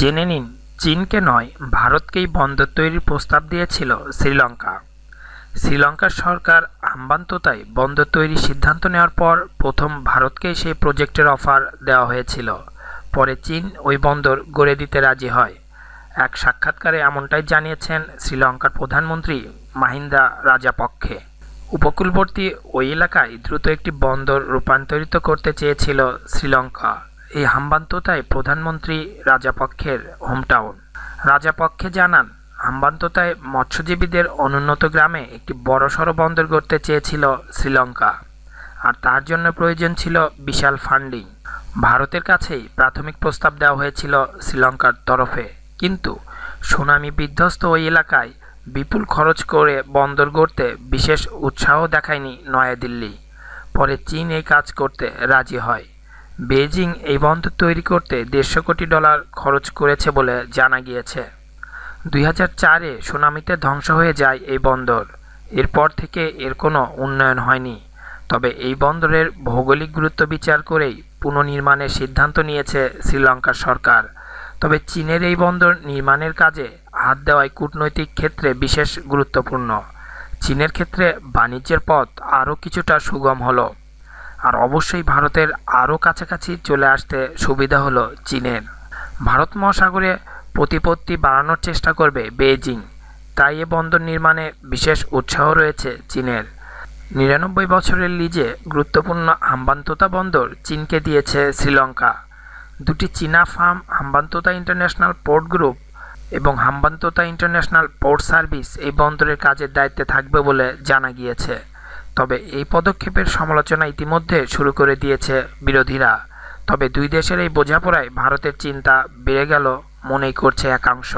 জেনে নিন চীনকে নয় ভারতকেই বন্দর তৈরির প্রস্তাব দিয়েছিল শ্রীলঙ্কা শ্রীলঙ্কার সরকার আম্বান্ততায় বন্দর তৈরির সিদ্ধান্ত নেওয়ার পর প্রথম ভারতকেই সেই প্রজেক্টের অফার দেওয়া হয়েছিল পরে চীন ওই বন্দর গড়ে দিতে রাজি হয় এক সাক্ষাৎকারে এমনটাই জানিয়েছেন শ্রীলঙ্কার প্রধানমন্ত্রী মাহিন্দা রাজাপক্ষে উপকূলবর্তী ওই এলাকায় দ্রুত একটি বন্দর রূপান্তরিত করতে চেয়েছিল শ্রীলঙ্কা এই হাম্বান্তোতায় প্রধানমন্ত্রী রাজাপক্ষের হোমটাউন রাজাপক্ষে জানান হাম্বান্তোতায় মৎস্যজীবীদের অনুন্নত গ্রামে একটি বড়সড় বন্দর গড়তে চেয়েছিল শ্রীলঙ্কা আর তার জন্য প্রয়োজন ছিল বিশাল ফান্ডিং ভারতের কাছেই প্রাথমিক প্রস্তাব দেওয়া হয়েছিল শ্রীলঙ্কার তরফে কিন্তু সুনামি বিধ্বস্ত ওই এলাকায় বিপুল খরচ করে বন্দর গড়তে বিশেষ উৎসাহ দেখায়নি নয়াদিল্লি পরে চীন এই কাজ করতে রাজি হয় বেজিং এই বন্দর তৈরি করতে দেড়শো কোটি ডলার খরচ করেছে বলে জানা গিয়েছে দুই হাজার চারে সুনামিতে ধ্বংস হয়ে যায় এই বন্দর এরপর থেকে এর কোনো উন্নয়ন হয়নি তবে এই বন্দরের ভৌগোলিক গুরুত্ব বিচার করেই পুনর্নির্মাণের সিদ্ধান্ত নিয়েছে শ্রীলঙ্কার সরকার তবে চীনের এই বন্দর নির্মাণের কাজে হাত দেওয়ায় কূটনৈতিক ক্ষেত্রে বিশেষ গুরুত্বপূর্ণ চীনের ক্ষেত্রে বাণিজ্যের পথ আরও কিছুটা সুগম হলো আর অবশ্যই ভারতের আরও কাছাকাছি চলে আসতে সুবিধা হলো চীনের ভারত মহাসাগরে প্রতিপত্তি বাড়ানোর চেষ্টা করবে বেইজিং তাই এ বন্দর নির্মাণে বিশেষ উৎসাহ রয়েছে চীনের নিরানব্বই বছরের লিজে গুরুত্বপূর্ণ আম্বান্ততা বন্দর চীনকে দিয়েছে শ্রীলঙ্কা দুটি চীনা firm Hambantota international port group এবং হাম্বান্ততা ইন্টারন্যাশনাল পোর্ট সার্ভিস এই বন্দরের কাজের দায়িত্বে থাকবে বলে জানা গিয়েছে তবে এই পদক্ষেপের সমালোচনা ইতিমধ্যে শুরু করে দিয়েছে বিরোধীরা তবে দুই দেশের এই বোঝাপড়ায় ভারতের চিন্তা বেড়ে গেল মনেই করছে একাংশ